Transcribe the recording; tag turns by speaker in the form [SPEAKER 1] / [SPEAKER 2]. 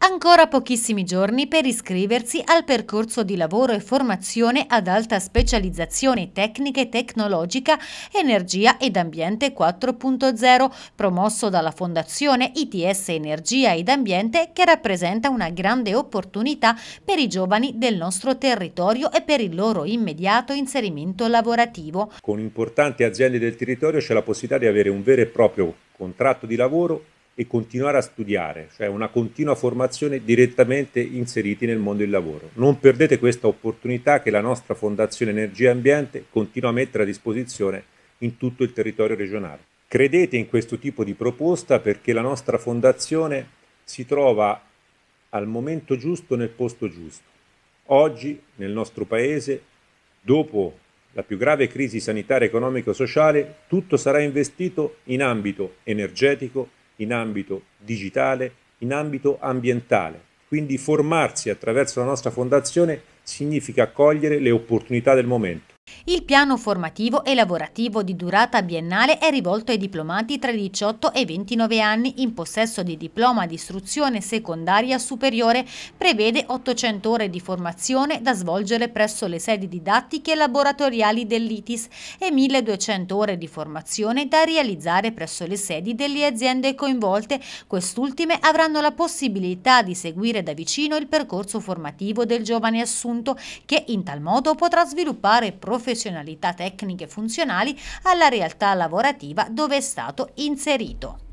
[SPEAKER 1] Ancora pochissimi giorni per iscriversi al percorso di lavoro e formazione ad alta specializzazione tecnica e tecnologica Energia ed Ambiente 4.0 promosso dalla Fondazione ITS Energia ed Ambiente che rappresenta una grande opportunità per i giovani del nostro territorio e per il loro immediato inserimento lavorativo.
[SPEAKER 2] Con importanti aziende del territorio c'è la possibilità di avere un vero e proprio contratto di lavoro e continuare a studiare, cioè una continua formazione direttamente inseriti nel mondo del lavoro. Non perdete questa opportunità che la nostra Fondazione Energia e Ambiente continua a mettere a disposizione in tutto il territorio regionale. Credete in questo tipo di proposta perché la nostra Fondazione si trova al momento giusto nel posto giusto. Oggi nel nostro Paese, dopo la più grave crisi sanitaria, economica e sociale tutto sarà investito in ambito energetico in ambito digitale, in ambito ambientale. Quindi formarsi attraverso la nostra fondazione significa cogliere le opportunità del momento.
[SPEAKER 1] Il piano formativo e lavorativo di durata biennale è rivolto ai diplomati tra i 18 e i 29 anni in possesso di diploma di istruzione secondaria superiore, prevede 800 ore di formazione da svolgere presso le sedi didattiche e laboratoriali dell'ITIS e 1200 ore di formazione da realizzare presso le sedi delle aziende coinvolte. Quest'ultime avranno la possibilità di seguire da vicino il percorso formativo del giovane assunto che in tal modo potrà sviluppare professionalità professionalità tecniche funzionali alla realtà lavorativa dove è stato inserito.